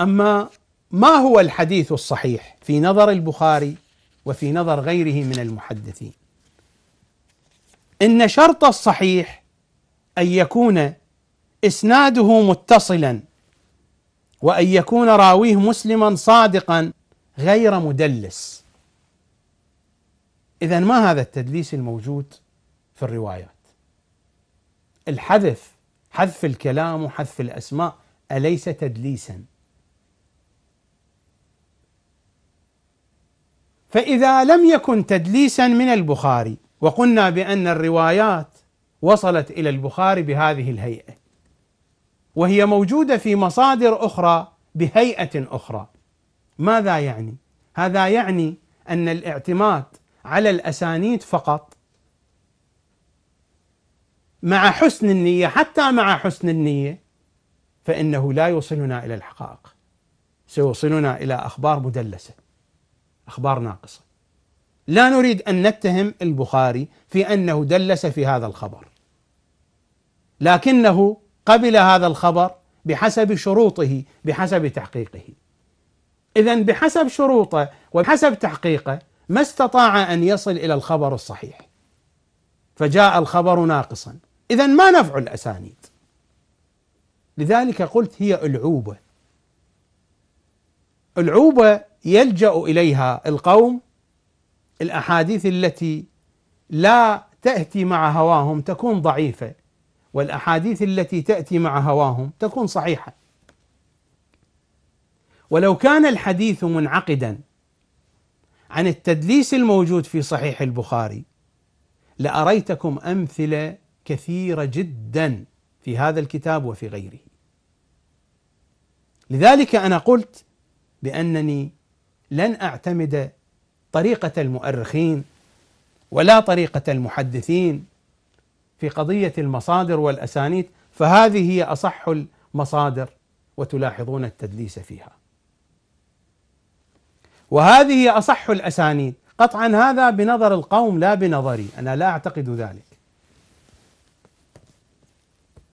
اما ما هو الحديث الصحيح في نظر البخاري وفي نظر غيره من المحدثين ان شرط الصحيح ان يكون اسناده متصلا وان يكون راويه مسلما صادقا غير مدلس اذا ما هذا التدليس الموجود في الروايات الحذف حذف الكلام وحذف الاسماء اليس تدليسا فإذا لم يكن تدليسا من البخاري وقلنا بأن الروايات وصلت إلى البخاري بهذه الهيئة وهي موجودة في مصادر أخرى بهيئة أخرى ماذا يعني؟ هذا يعني أن الاعتماد على الأسانيد فقط مع حسن النية حتى مع حسن النية فإنه لا يوصلنا إلى الحقائق سيوصلنا إلى أخبار مدلسة أخبار ناقصة لا نريد أن نتهم البخاري في أنه دلس في هذا الخبر لكنه قبل هذا الخبر بحسب شروطه بحسب تحقيقه إذا بحسب شروطه وبحسب تحقيقه ما استطاع أن يصل إلى الخبر الصحيح فجاء الخبر ناقصا إذا ما نفع الأسانيد لذلك قلت هي ألعوبة ألعوبة يلجا اليها القوم الاحاديث التي لا تاتي مع هواهم تكون ضعيفه والاحاديث التي تاتي مع هواهم تكون صحيحه ولو كان الحديث منعقدا عن التدليس الموجود في صحيح البخاري لاريتكم امثله كثيره جدا في هذا الكتاب وفي غيره لذلك انا قلت بانني لن أعتمد طريقة المؤرخين ولا طريقة المحدثين في قضية المصادر والأسانيد فهذه هي أصح المصادر وتلاحظون التدليس فيها وهذه هي أصح الأسانيد قطعا هذا بنظر القوم لا بنظري أنا لا أعتقد ذلك